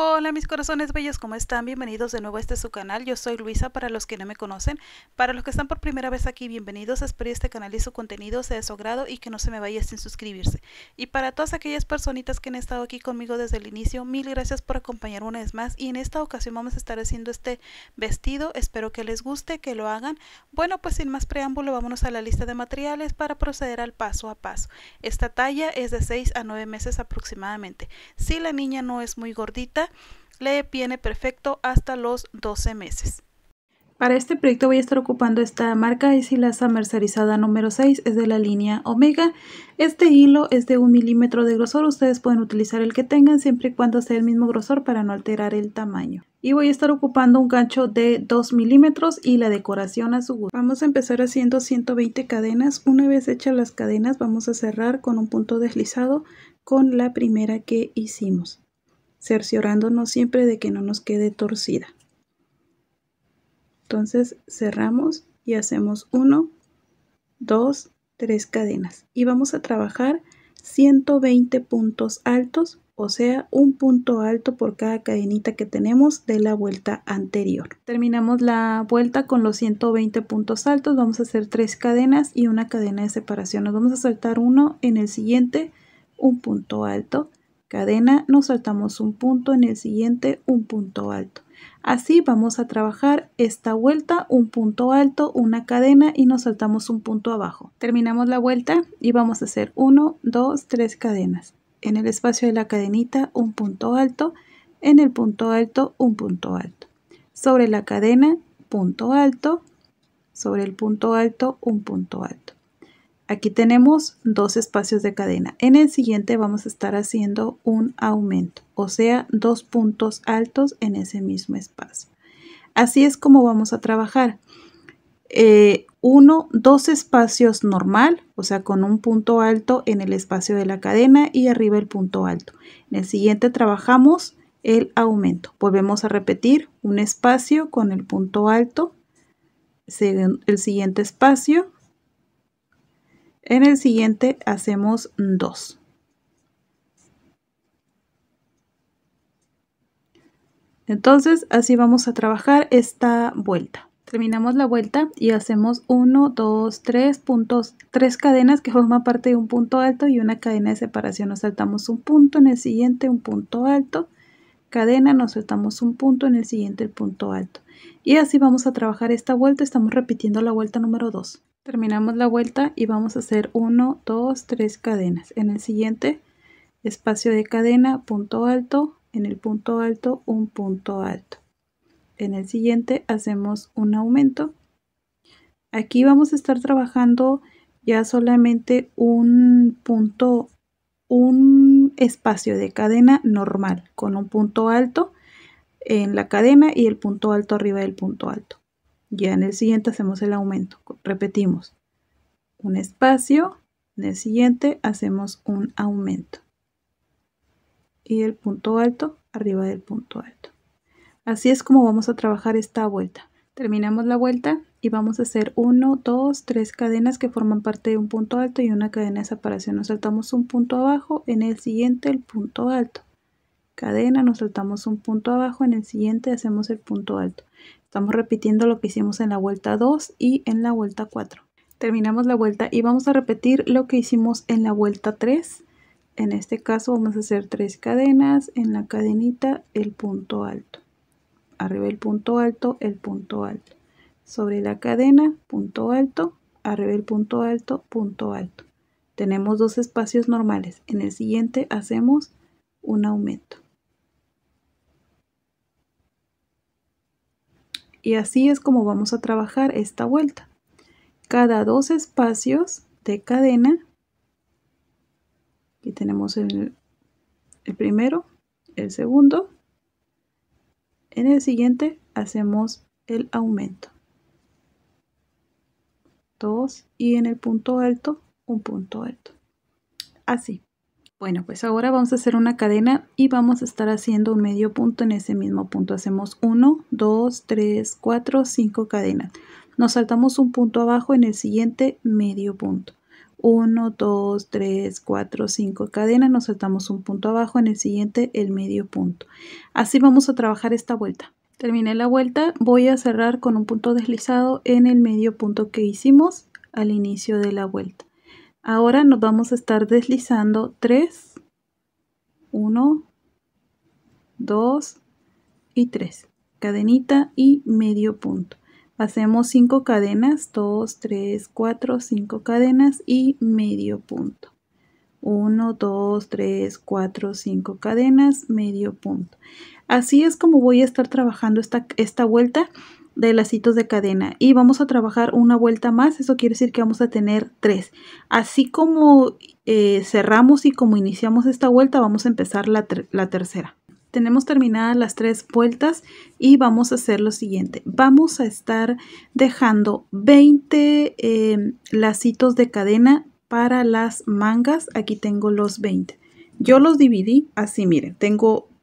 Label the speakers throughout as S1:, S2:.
S1: Hola mis corazones bellos, ¿cómo están? Bienvenidos de nuevo a este su canal. Yo soy Luisa para los que no me conocen. Para los que están por primera vez aquí, bienvenidos. Espero este canal y su contenido se de su agrado y que no se me vaya sin suscribirse. Y para todas aquellas personitas que han estado aquí conmigo desde el inicio, mil gracias por acompañar una vez más. Y en esta ocasión vamos a estar haciendo este vestido. Espero que les guste, que lo hagan. Bueno, pues sin más preámbulo, vámonos a la lista de materiales para proceder al paso a paso. Esta talla es de 6 a 9 meses aproximadamente. Si la niña no es muy gordita, le viene perfecto hasta los 12 meses. Para este proyecto voy a estar ocupando esta marca es hilaza mercerizada número 6, es de la línea Omega. Este hilo es de un milímetro de grosor, ustedes pueden utilizar el que tengan siempre y cuando sea el mismo grosor para no alterar el tamaño. Y voy a estar ocupando un gancho de 2 milímetros y la decoración a su gusto. Vamos a empezar haciendo 120 cadenas, una vez hechas las cadenas vamos a cerrar con un punto deslizado con la primera que hicimos cerciorándonos siempre de que no nos quede torcida. Entonces cerramos y hacemos 1, 2, 3 cadenas y vamos a trabajar 120 puntos altos, o sea, un punto alto por cada cadenita que tenemos de la vuelta anterior. Terminamos la vuelta con los 120 puntos altos, vamos a hacer tres cadenas y una cadena de separación. Nos vamos a saltar uno en el siguiente, un punto alto cadena, nos saltamos un punto, en el siguiente un punto alto. Así vamos a trabajar esta vuelta, un punto alto, una cadena y nos saltamos un punto abajo. Terminamos la vuelta y vamos a hacer 1, 2, 3 cadenas. En el espacio de la cadenita un punto alto, en el punto alto un punto alto. Sobre la cadena, punto alto, sobre el punto alto un punto alto. Aquí tenemos dos espacios de cadena. En el siguiente vamos a estar haciendo un aumento, o sea, dos puntos altos en ese mismo espacio. Así es como vamos a trabajar. Eh, uno, dos espacios normal, o sea, con un punto alto en el espacio de la cadena y arriba el punto alto. En el siguiente trabajamos el aumento. Volvemos a repetir un espacio con el punto alto, el siguiente espacio en el siguiente hacemos 2. Entonces así vamos a trabajar esta vuelta. Terminamos la vuelta y hacemos 1, 2, 3 puntos, 3 cadenas que forman parte de un punto alto y una cadena de separación. Nos saltamos un punto, en el siguiente un punto alto, cadena, nos saltamos un punto, en el siguiente el punto alto. Y así vamos a trabajar esta vuelta, estamos repitiendo la vuelta número 2 terminamos la vuelta y vamos a hacer 1 2 3 cadenas en el siguiente espacio de cadena punto alto en el punto alto un punto alto en el siguiente hacemos un aumento aquí vamos a estar trabajando ya solamente un punto un espacio de cadena normal con un punto alto en la cadena y el punto alto arriba del punto alto ya en el siguiente hacemos el aumento. Repetimos. Un espacio. En el siguiente hacemos un aumento. Y el punto alto arriba del punto alto. Así es como vamos a trabajar esta vuelta. Terminamos la vuelta y vamos a hacer 1, 2, 3 cadenas que forman parte de un punto alto y una cadena de separación. Nos saltamos un punto abajo, en el siguiente el punto alto cadena, nos saltamos un punto abajo, en el siguiente hacemos el punto alto. Estamos repitiendo lo que hicimos en la vuelta 2 y en la vuelta 4. Terminamos la vuelta y vamos a repetir lo que hicimos en la vuelta 3. En este caso vamos a hacer tres cadenas, en la cadenita el punto alto. Arriba el punto alto, el punto alto. Sobre la cadena, punto alto, arriba el punto alto, punto alto. Tenemos dos espacios normales. En el siguiente hacemos un aumento. Y así es como vamos a trabajar esta vuelta. Cada dos espacios de cadena, aquí tenemos el, primero, el segundo, en el siguiente hacemos el aumento. Dos y en el punto alto un punto alto. Así. Bueno, pues ahora vamos a hacer una cadena y vamos a estar haciendo un medio punto en ese mismo punto. Hacemos 1, 2, 3, 4, 5 cadenas. Nos saltamos un punto abajo en el siguiente medio punto. 1, 2, 3, 4, 5 cadenas. Nos saltamos un punto abajo en el siguiente el medio punto. Así vamos a trabajar esta vuelta. Terminé la vuelta, voy a cerrar con un punto deslizado en el medio punto que hicimos al inicio de la vuelta. Ahora nos vamos a estar deslizando 3, 1, 2 y 3. Cadenita y medio punto. Hacemos 5 cadenas, 2, 3, 4, 5 cadenas y medio punto. 1, 2, 3, 4, 5 cadenas, medio punto. Así es como voy a estar trabajando esta, esta vuelta de lacitos de cadena y vamos a trabajar una vuelta más eso quiere decir que vamos a tener tres así como eh, cerramos y como iniciamos esta vuelta vamos a empezar la, tercera tenemos terminadas las tres vueltas y vamos a hacer lo siguiente vamos a estar dejando 20 eh, lacitos de cadena para las mangas aquí tengo los 20 yo los dividí así miren tengo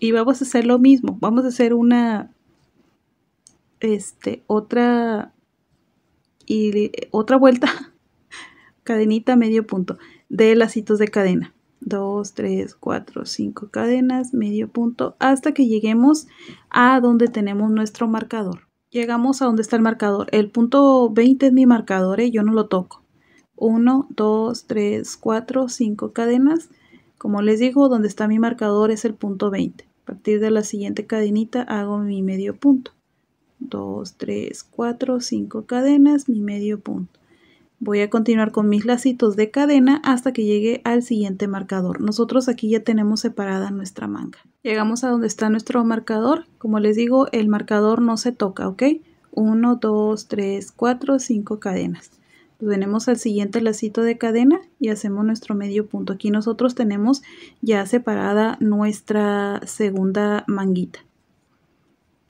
S1: y vamos a hacer lo mismo. Vamos a hacer una, este, otra, y otra vuelta, cadenita medio punto, de lacitos de cadena. 2, 3, 4, 5 cadenas, medio punto, hasta que lleguemos a donde tenemos nuestro marcador. Llegamos a donde está el marcador. El punto 20 es mi marcador, ¿eh? yo no lo toco. 1, 2, 3, 4, 5 cadenas, como les digo, donde está mi marcador es el punto 20. A partir de la siguiente cadenita hago mi medio punto. 2, 3, 4, 5 cadenas, mi medio punto. Voy a continuar con mis lacitos de cadena hasta que llegue al siguiente marcador. Nosotros aquí ya tenemos separada nuestra manga. Llegamos a donde está nuestro marcador. Como les digo, el marcador no se toca, ¿ok? 1, 2, 3, 4, 5 cadenas tenemos al siguiente lacito de cadena y hacemos nuestro medio punto. Aquí nosotros tenemos ya separada nuestra segunda manguita.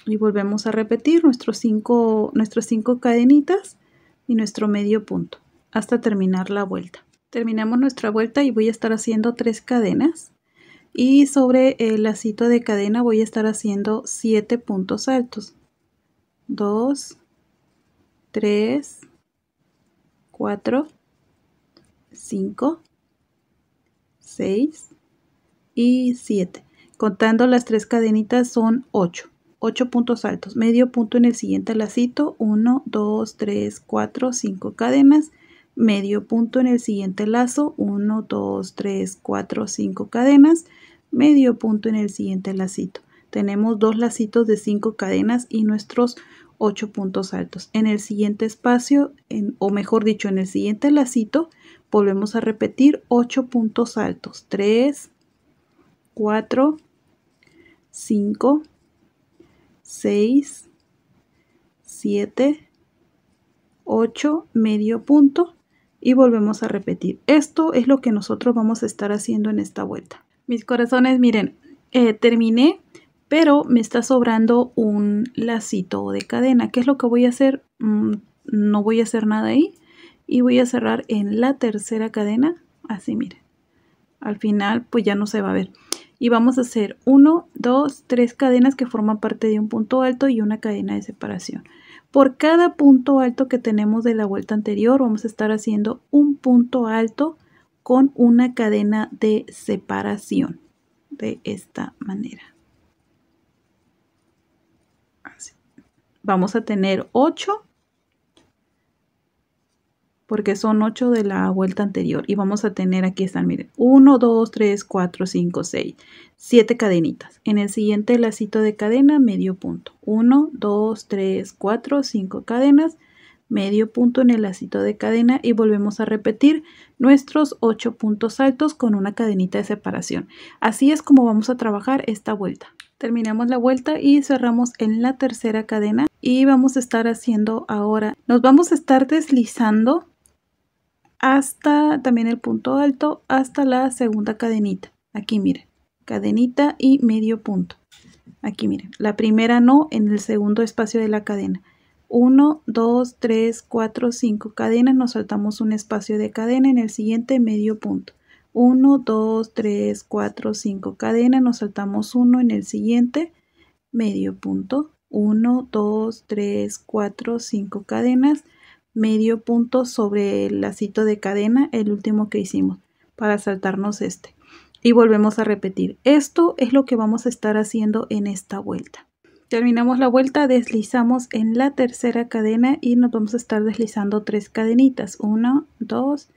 S1: Y volvemos a repetir nuestros cinco, nuestras cinco cadenitas y nuestro medio punto hasta terminar la vuelta. Terminamos nuestra vuelta y voy a estar haciendo tres cadenas. Y sobre el lacito de cadena voy a estar haciendo siete puntos altos. 2, 3, 4, 5, 6 y 7. Contando las tres cadenitas son 8. 8 puntos altos. Medio punto en el siguiente lacito. 1, 2, 3, 4, 5 cadenas. Medio punto en el siguiente lazo. 1, 2, 3, 4, 5 cadenas. Medio punto en el siguiente lacito. Tenemos dos lacitos de 5 cadenas y nuestros 8 puntos altos. En el siguiente espacio, en, o mejor dicho, en el siguiente lacito, volvemos a repetir 8 puntos altos. 3, 4, 5, 6, 7, 8, medio punto y volvemos a repetir. Esto es lo que nosotros vamos a estar haciendo en esta vuelta. Mis corazones, miren, eh, terminé pero me está sobrando un lacito de cadena. ¿Qué es lo que voy a hacer? Mm, no voy a hacer nada ahí y voy a cerrar en la tercera cadena, así miren. Al final pues ya no se va a ver. Y vamos a hacer 1, 2, 3 cadenas que forman parte de un punto alto y una cadena de separación. Por cada punto alto que tenemos de la vuelta anterior vamos a estar haciendo un punto alto con una cadena de separación de esta manera. vamos a tener 8 porque son 8 de la vuelta anterior y vamos a tener aquí están, miren, 1, 2, 3, 4, 5, 6, 7 cadenitas. En el siguiente lacito de cadena, medio punto. 1, 2, 3, 4, 5 cadenas, medio punto en el lacito de cadena y volvemos a repetir nuestros 8 puntos altos con una cadenita de separación. Así es como vamos a trabajar esta vuelta terminamos la vuelta y cerramos en la tercera cadena y vamos a estar haciendo ahora nos vamos a estar deslizando hasta también el punto alto hasta la segunda cadenita aquí miren cadenita y medio punto aquí miren la primera no en el segundo espacio de la cadena 1 2 3 4 5 cadenas nos saltamos un espacio de cadena en el siguiente medio punto 1, 2, 3, 4, 5 cadenas, nos saltamos 1 en el siguiente, medio punto, 1, 2, 3, 4, 5 cadenas, medio punto sobre el lacito de cadena, el último que hicimos, para saltarnos este. Y volvemos a repetir. Esto es lo que vamos a estar haciendo en esta vuelta. Terminamos la vuelta, deslizamos en la tercera cadena y nos vamos a estar deslizando tres cadenitas. 1, 2,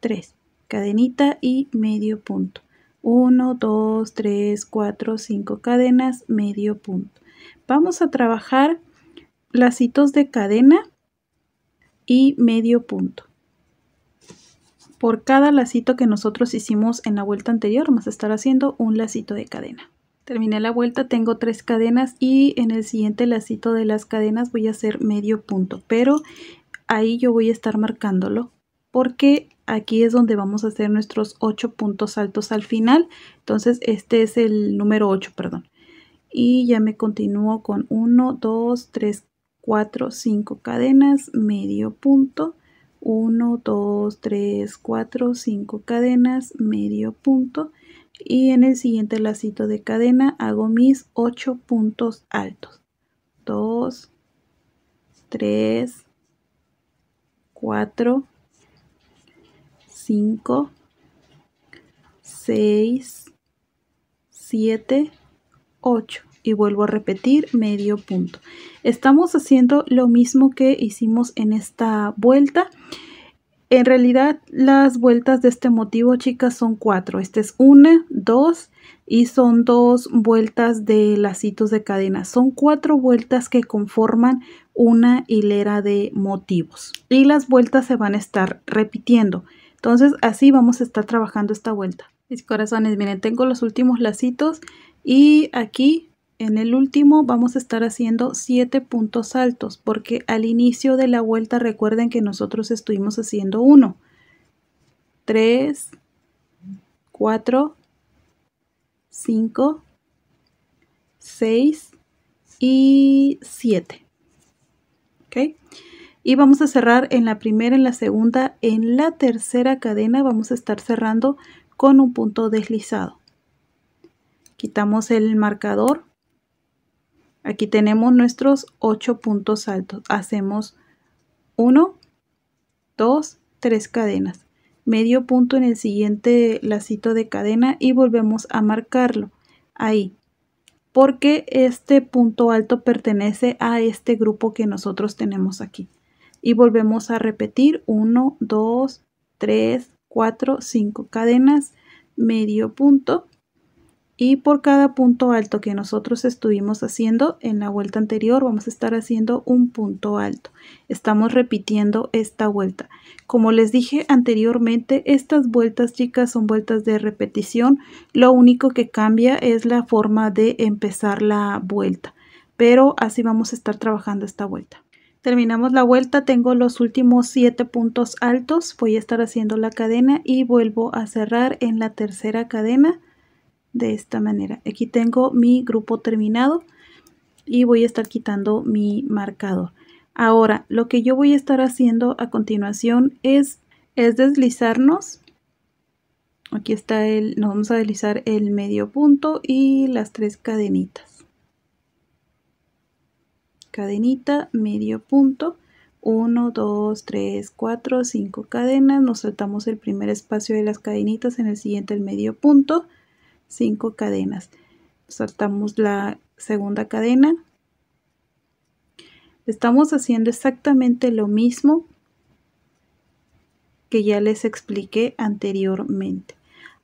S1: 3 cadenita y medio punto 1 2 3 4 5 cadenas medio punto vamos a trabajar lacitos de cadena y medio punto por cada lacito que nosotros hicimos en la vuelta anterior vamos a estar haciendo un lacito de cadena terminé la vuelta tengo tres cadenas y en el siguiente lacito de las cadenas voy a hacer medio punto pero ahí yo voy a estar marcándolo porque aquí es donde vamos a hacer nuestros 8 puntos altos al final. Entonces este es el número 8, perdón. Y ya me continúo con 1, 2, 3, 4, 5 cadenas, medio punto. 1, 2, 3, 4, 5 cadenas, medio punto. Y en el siguiente lacito de cadena hago mis 8 puntos altos. 2, 3, 4, 5, 6, 7, 8 y vuelvo a repetir medio punto. Estamos haciendo lo mismo que hicimos en esta vuelta. En realidad las vueltas de este motivo, chicas, son cuatro. Esta es una, dos y son dos vueltas de lacitos de cadena. Son cuatro vueltas que conforman una hilera de motivos. Y las vueltas se van a estar repitiendo. Entonces así vamos a estar trabajando esta vuelta. Mis corazones, miren, tengo los últimos lacitos y aquí en el último vamos a estar haciendo 7 puntos altos porque al inicio de la vuelta recuerden que nosotros estuvimos haciendo 1, 3, 4, 5, 6 y 7. ¿Ok? y vamos a cerrar en la primera, en la segunda, en la tercera cadena vamos a estar cerrando con un punto deslizado. Quitamos el marcador. Aquí tenemos nuestros ocho puntos altos. Hacemos uno, 2, tres cadenas. Medio punto en el siguiente lacito de cadena y volvemos a marcarlo. Ahí, porque este punto alto pertenece a este grupo que nosotros tenemos aquí y volvemos a repetir 1 2 3 4 5 cadenas medio punto y por cada punto alto que nosotros estuvimos haciendo en la vuelta anterior vamos a estar haciendo un punto alto estamos repitiendo esta vuelta como les dije anteriormente estas vueltas chicas son vueltas de repetición lo único que cambia es la forma de empezar la vuelta pero así vamos a estar trabajando esta vuelta Terminamos la vuelta, tengo los últimos 7 puntos altos, voy a estar haciendo la cadena y vuelvo a cerrar en la tercera cadena de esta manera. Aquí tengo mi grupo terminado y voy a estar quitando mi marcador. Ahora, lo que yo voy a estar haciendo a continuación es, es deslizarnos. Aquí está el, nos vamos a deslizar el medio punto y las tres cadenitas cadenita, medio punto, 1, 2, 3, 4, 5 cadenas, nos saltamos el primer espacio de las cadenitas, en el siguiente el medio punto, 5 cadenas, saltamos la segunda cadena, estamos haciendo exactamente lo mismo que ya les expliqué anteriormente.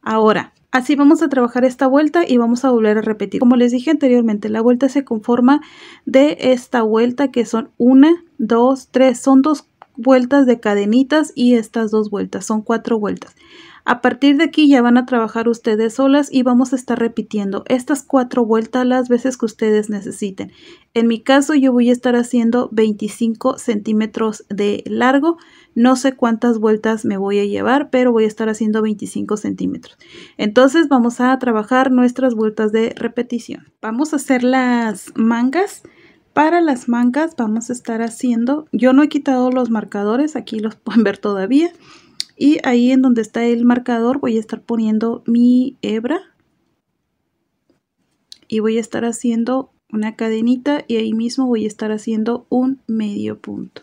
S1: Ahora, así vamos a trabajar esta vuelta y vamos a volver a repetir. Como les dije anteriormente, la vuelta se conforma de esta vuelta que son una, dos, tres, son dos vueltas de cadenitas y estas dos vueltas, son cuatro vueltas. A partir de aquí ya van a trabajar ustedes solas y vamos a estar repitiendo estas cuatro vueltas las veces que ustedes necesiten. En mi caso yo voy a estar haciendo 25 centímetros de largo. No sé cuántas vueltas me voy a llevar, pero voy a estar haciendo 25 centímetros. Entonces vamos a trabajar nuestras vueltas de repetición. Vamos a hacer las mangas. Para las mangas vamos a estar haciendo, yo no he quitado los marcadores, aquí los pueden ver todavía y ahí en donde está el marcador voy a estar poniendo mi hebra y voy a estar haciendo una cadenita y ahí mismo voy a estar haciendo un medio punto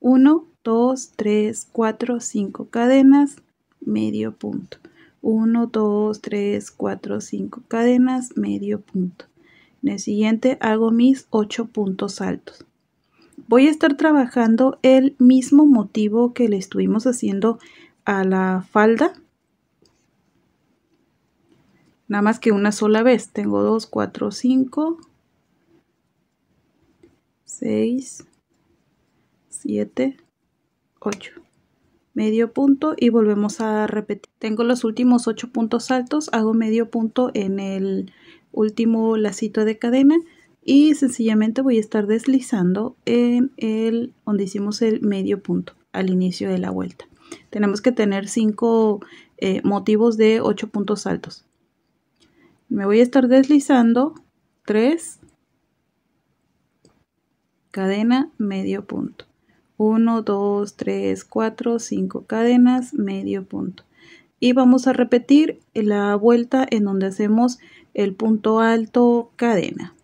S1: 1 2 3 4 5 cadenas medio punto 1 2 3 4 5 cadenas medio punto en el siguiente hago mis 8 puntos altos voy a estar trabajando el mismo motivo que le estuvimos haciendo a la falda nada más que una sola vez tengo 2 4 5 6 7 8 medio punto y volvemos a repetir tengo los últimos 8 puntos altos hago medio punto en el último lacito de cadena y sencillamente voy a estar deslizando en el donde hicimos el medio punto al inicio de la vuelta tenemos que tener cinco eh, motivos de 8 puntos altos. Me voy a estar deslizando 3, cadena, medio punto. 1, 2, 3, 4, 5 cadenas, medio punto. Y vamos a repetir la vuelta en donde hacemos el punto alto, cadena.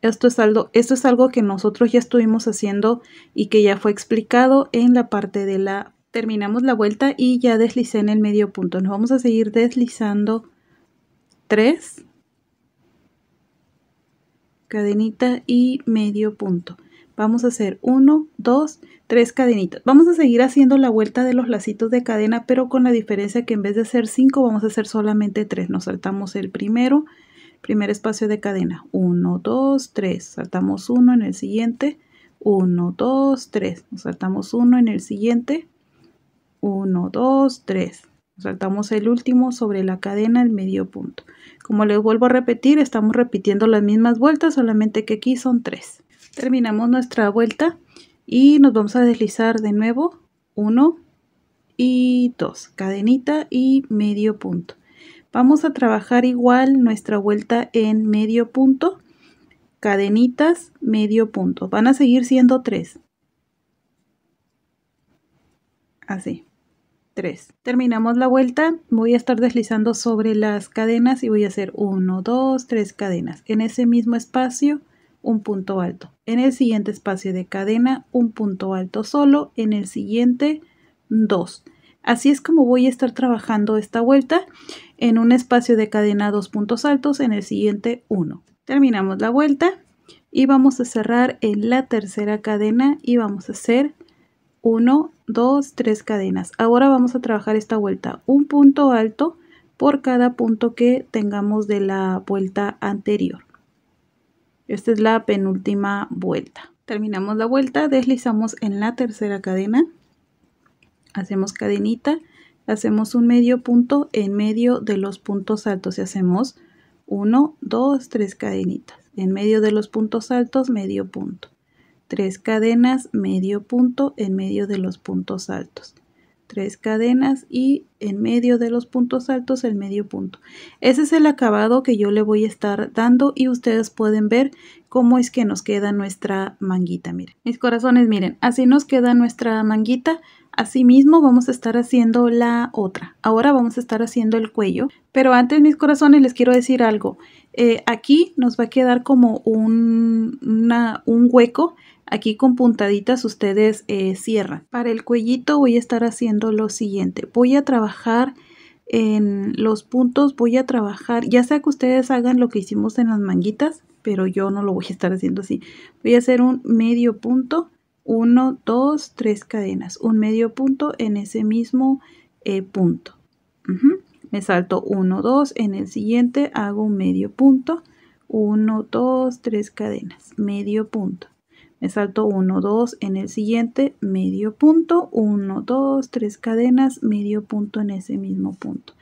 S1: Esto es, algo, esto es algo que nosotros ya estuvimos haciendo y que ya fue explicado en la parte de la terminamos la vuelta y ya deslicé en el medio punto. Nos vamos a seguir deslizando 3, cadenita y medio punto. Vamos a hacer 1, 2, 3 cadenitas. Vamos a seguir haciendo la vuelta de los lacitos de cadena, pero con la diferencia que en vez de hacer 5 vamos a hacer solamente 3. Nos saltamos el primero, primer espacio de cadena. 1, 2, 3. Saltamos 1 en el siguiente. 1, 2, 3. Nos saltamos 1 en el siguiente. 1, 2, 3. Saltamos el último sobre la cadena el medio punto. Como les vuelvo a repetir, estamos repitiendo las mismas vueltas, solamente que aquí son 3. Terminamos nuestra vuelta y nos vamos a deslizar de nuevo 1 y 2, cadenita y medio punto. Vamos a trabajar igual nuestra vuelta en medio punto, cadenitas, medio punto. Van a seguir siendo 3. Así. 3. Terminamos la vuelta, voy a estar deslizando sobre las cadenas y voy a hacer 1, 2, 3 cadenas. En ese mismo espacio, un punto alto. En el siguiente espacio de cadena, un punto alto solo. En el siguiente, 2. Así es como voy a estar trabajando esta vuelta en un espacio de cadena dos puntos altos, en el siguiente 1. Terminamos la vuelta y vamos a cerrar en la tercera cadena y vamos a hacer 1, Dos, tres cadenas. Ahora vamos a trabajar esta vuelta. Un punto alto por cada punto que tengamos de la vuelta anterior. Esta es la penúltima vuelta. Terminamos la vuelta, deslizamos en la tercera cadena. Hacemos cadenita, hacemos un medio punto en medio de los puntos altos y hacemos 1, dos, tres cadenitas. En medio de los puntos altos, medio punto. Tres cadenas, medio punto en medio de los puntos altos. Tres cadenas y en medio de los puntos altos el medio punto. Ese es el acabado que yo le voy a estar dando y ustedes pueden ver cómo es que nos queda nuestra manguita. Miren, mis corazones, miren, así nos queda nuestra manguita. Asimismo vamos a estar haciendo la otra. Ahora vamos a estar haciendo el cuello. Pero antes, mis corazones, les quiero decir algo. Eh, aquí nos va a quedar como un, un hueco Aquí con puntaditas ustedes eh, cierran. Para el cuellito voy a estar haciendo lo siguiente. Voy a trabajar en los puntos, voy a trabajar, ya sea que ustedes hagan lo que hicimos en las manguitas, pero yo no lo voy a estar haciendo así. Voy a hacer un medio punto, 1, 2, 3 cadenas, un medio punto en ese mismo eh, punto. Me salto 1, 2, en el siguiente hago un medio punto, 1, 2, 3 cadenas, medio punto me salto 1, 2, en el siguiente medio punto, 1, 2, 3 cadenas, medio punto en ese mismo punto.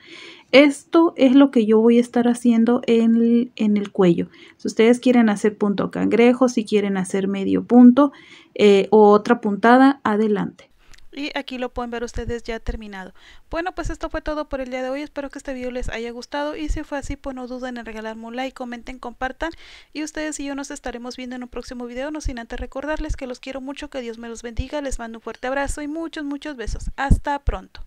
S1: Esto es lo que yo voy a estar haciendo en el, en el cuello. Si ustedes quieren hacer punto cangrejo, si quieren hacer medio punto eh, o otra puntada, adelante. Y aquí lo pueden ver ustedes ya terminado. Bueno, pues esto fue todo por el día de hoy. Espero que este video les haya gustado. Y si fue así, pues no duden en regalarme un like, comenten, compartan. Y ustedes y yo nos estaremos viendo en un próximo video. No sin antes recordarles que los quiero mucho, que Dios me los bendiga. Les mando un fuerte abrazo y muchos, muchos besos. Hasta pronto.